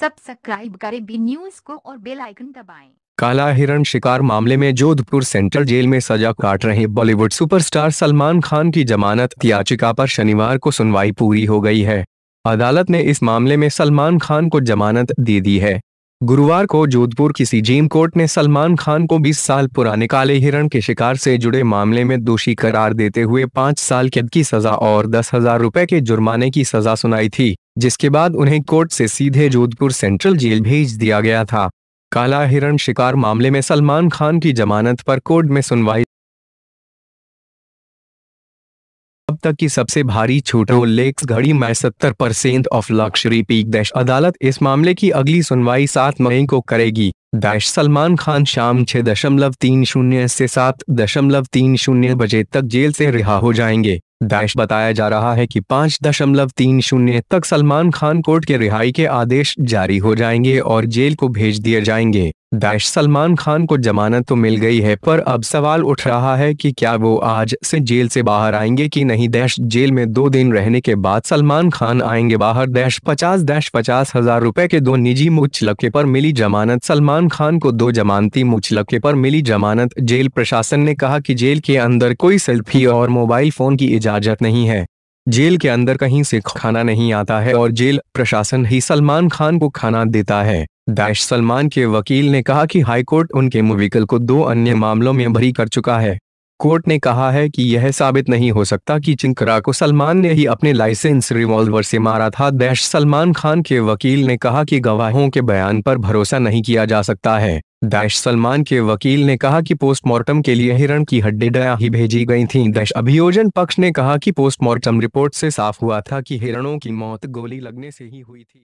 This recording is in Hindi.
सब्सक्राइब करें बी न्यूज को और बेल आइकन दबाएं। काला हिरण शिकार मामले में जोधपुर सेंट्रल जेल में सजा काट रहे बॉलीवुड सुपरस्टार सलमान खान की जमानत याचिका पर शनिवार को सुनवाई पूरी हो गई है अदालत ने इस मामले में सलमान खान को जमानत दे दी है गुरुवार को जोधपुर की सीजेम कोर्ट ने सलमान खान को 20 साल पुराने काले हिरण के शिकार से जुड़े मामले में दोषी करार देते हुए पाँच साल कैद की सजा और दस हजार रुपए के जुर्माने की सजा सुनाई थी जिसके बाद उन्हें कोर्ट से सीधे जोधपुर सेंट्रल जेल भेज दिया गया था काला हिरण शिकार मामले में सलमान खान की जमानत पर कोर्ट में सुनवाई तक की सबसे भारी छूट उल्लेख घड़ी में सत्तर परसेंट ऑफ लक्ष्री पीक दैश अदालत इस मामले की अगली सुनवाई सात मई को करेगी दैश सलमान खान शाम छह दशमलव तीन शून्य से सात दशमलव तीन शून्य बजे तक जेल से रिहा हो जाएंगे दैश बताया जा रहा है कि पाँच दशमलव तीन शून्य तक सलमान खान कोर्ट के रिहाई के आदेश जारी हो जाएंगे और जेल को भेज दिए जाएंगे दाइश सलमान खान को जमानत तो मिल गई है पर अब सवाल उठ रहा है कि क्या वो आज से जेल से बाहर आएंगे कि नहीं डैश जेल में दो दिन रहने के बाद सलमान खान आएंगे बाहर डैश पचास डैश पचास हजार रुपए के दो निजी मुचलके पर मिली जमानत सलमान खान को दो जमानती मुचलके पर मिली जमानत जेल प्रशासन ने कहा कि जेल के अंदर कोई सेल्फी और मोबाइल फोन की इजाजत नहीं है जेल के अंदर कहीं से खाना नहीं आता है और जेल प्रशासन ही सलमान खान को खाना देता है डैश सलमान के वकील ने कहा कि हाईकोर्ट उनके मुविकल को दो अन्य मामलों में भरी कर चुका है कोर्ट ने कहा है कि यह साबित नहीं हो सकता कि चिंकरा को सलमान ने ही अपने लाइसेंस रिवॉल्वर से मारा था डैश सलमान खान के वकील ने कहा कि गवाहों के बयान पर भरोसा नहीं किया जा सकता है डैश सलमान के वकील ने कहा कि पोस्टमार्टम के लिए हिरण की हड्डी डया ही भेजी गई थी डैश अभियोजन पक्ष ने कहा कि पोस्टमार्टम रिपोर्ट से साफ हुआ था कि हिरणों की मौत गोली लगने से ही हुई थी